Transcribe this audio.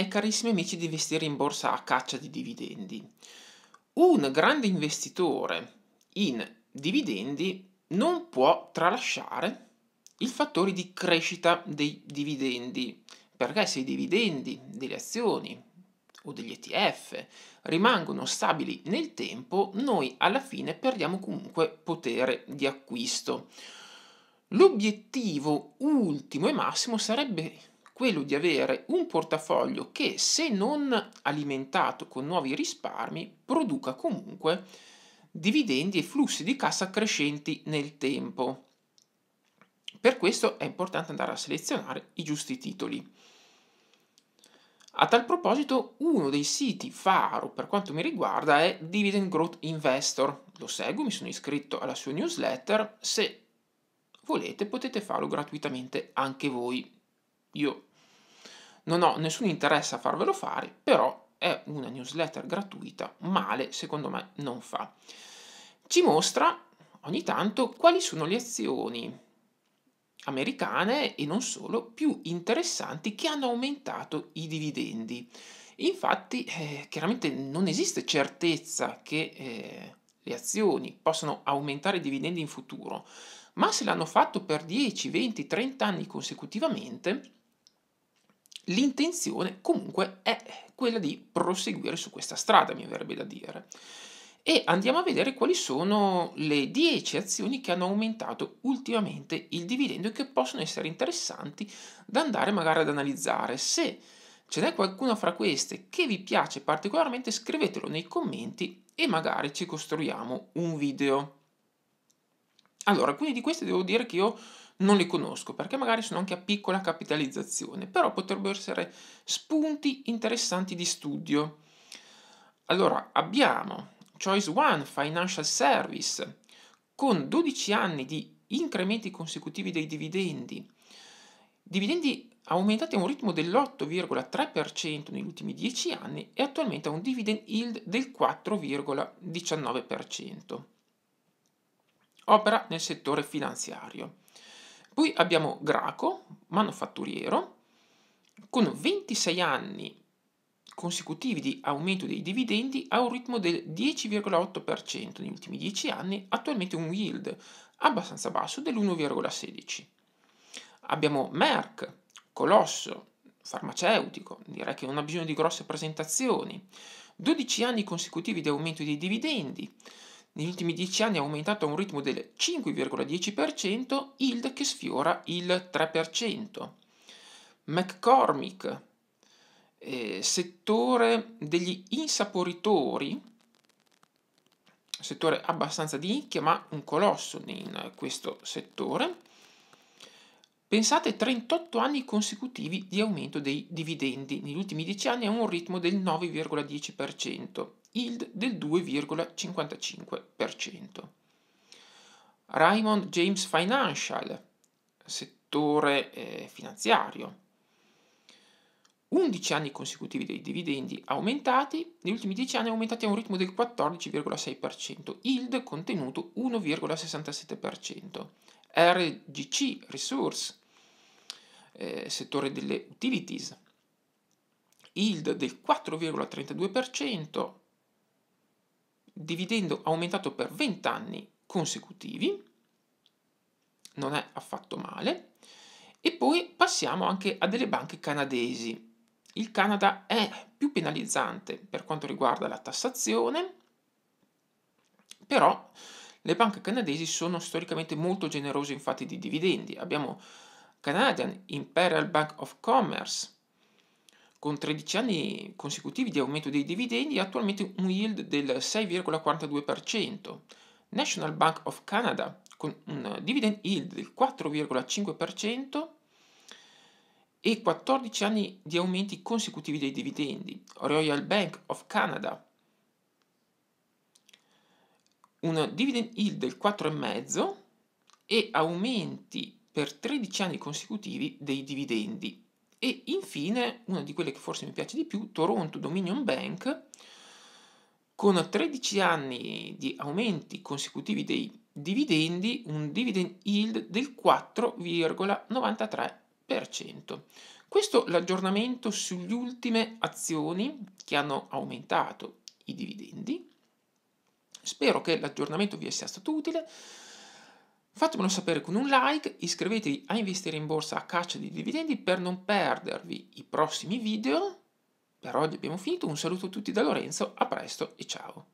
e carissimi amici di investire in borsa a caccia di dividendi. Un grande investitore in dividendi non può tralasciare il fattore di crescita dei dividendi, perché se i dividendi delle azioni o degli ETF rimangono stabili nel tempo, noi alla fine perdiamo comunque potere di acquisto. L'obiettivo ultimo e massimo sarebbe quello di avere un portafoglio che, se non alimentato con nuovi risparmi, produca comunque dividendi e flussi di cassa crescenti nel tempo. Per questo è importante andare a selezionare i giusti titoli. A tal proposito, uno dei siti faro per quanto mi riguarda è Dividend Growth Investor. Lo seguo, mi sono iscritto alla sua newsletter. Se volete potete farlo gratuitamente anche voi. Io non ho nessun interesse a farvelo fare, però è una newsletter gratuita, male secondo me non fa. Ci mostra ogni tanto quali sono le azioni americane e non solo più interessanti che hanno aumentato i dividendi. Infatti, eh, chiaramente non esiste certezza che eh, le azioni possano aumentare i dividendi in futuro, ma se l'hanno fatto per 10, 20, 30 anni consecutivamente, l'intenzione comunque è quella di proseguire su questa strada, mi verrebbe da dire. E andiamo a vedere quali sono le 10 azioni che hanno aumentato ultimamente il dividendo e che possono essere interessanti da andare magari ad analizzare. Se ce n'è qualcuna fra queste che vi piace particolarmente, scrivetelo nei commenti e magari ci costruiamo un video. Allora, alcune di queste devo dire che io non li conosco perché magari sono anche a piccola capitalizzazione, però potrebbero essere spunti interessanti di studio. Allora, abbiamo Choice One Financial Service con 12 anni di incrementi consecutivi dei dividendi, dividendi aumentati a un ritmo dell'8,3% negli ultimi 10 anni e attualmente ha un dividend yield del 4,19%. Opera nel settore finanziario. Poi abbiamo Graco, manufatturiero, con 26 anni consecutivi di aumento dei dividendi a un ritmo del 10,8% negli ultimi 10 anni, attualmente un yield abbastanza basso dell'1,16. Abbiamo Merck, colosso farmaceutico, direi che non ha bisogno di grosse presentazioni, 12 anni consecutivi di aumento dei dividendi, negli ultimi 10 anni è aumentato a un ritmo del 5,10%, yield che sfiora il 3%. McCormick, eh, settore degli insaporitori, settore abbastanza di nicchia ma un colosso in questo settore, Pensate 38 anni consecutivi di aumento dei dividendi, negli ultimi 10 anni a un ritmo del 9,10%, yield del 2,55%. Raymond James Financial, settore eh, finanziario. 11 anni consecutivi dei dividendi aumentati, negli ultimi 10 anni aumentati a un ritmo del 14,6%, yield contenuto 1,67%. RGC Resource eh, settore delle utilities, yield del 4,32%, dividendo aumentato per 20 anni consecutivi, non è affatto male, e poi passiamo anche a delle banche canadesi. Il Canada è più penalizzante per quanto riguarda la tassazione, però le banche canadesi sono storicamente molto generose infatti di dividendi. Abbiamo Canadian Imperial Bank of Commerce, con 13 anni consecutivi di aumento dei dividendi, ha attualmente un yield del 6,42%. National Bank of Canada, con un dividend yield del 4,5% e 14 anni di aumenti consecutivi dei dividendi. Royal Bank of Canada, un dividend yield del 4,5% e aumenti per 13 anni consecutivi dei dividendi. E infine, una di quelle che forse mi piace di più, Toronto Dominion Bank, con 13 anni di aumenti consecutivi dei dividendi, un dividend yield del 4,93%. Questo l'aggiornamento sulle ultime azioni che hanno aumentato i dividendi. Spero che l'aggiornamento vi sia stato utile. Fatemelo sapere con un like, iscrivetevi a Investire in Borsa a caccia di dividendi per non perdervi i prossimi video. Per oggi abbiamo finito, un saluto a tutti da Lorenzo, a presto e ciao!